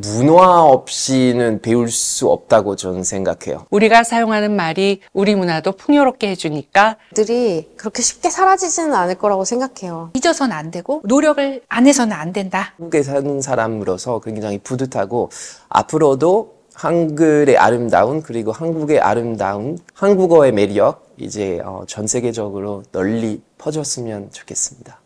문화 없이는 배울 수 없다고 저는 생각해요. 우리가 사용하는 말이 우리 문화도 풍요롭게 해주니까 들이 그렇게 쉽게 사라지지는 않을 거라고 생각해요. 잊어서는 안 되고 노력을 안 해서는 안 된다. 한국에 사는 사람으로서 굉장히 뿌듯하고 앞으로도 한글의 아름다운 그리고 한국의 아름다운 한국어의 매력 이제 어, 전 세계적으로 널리 퍼졌으면 좋겠습니다.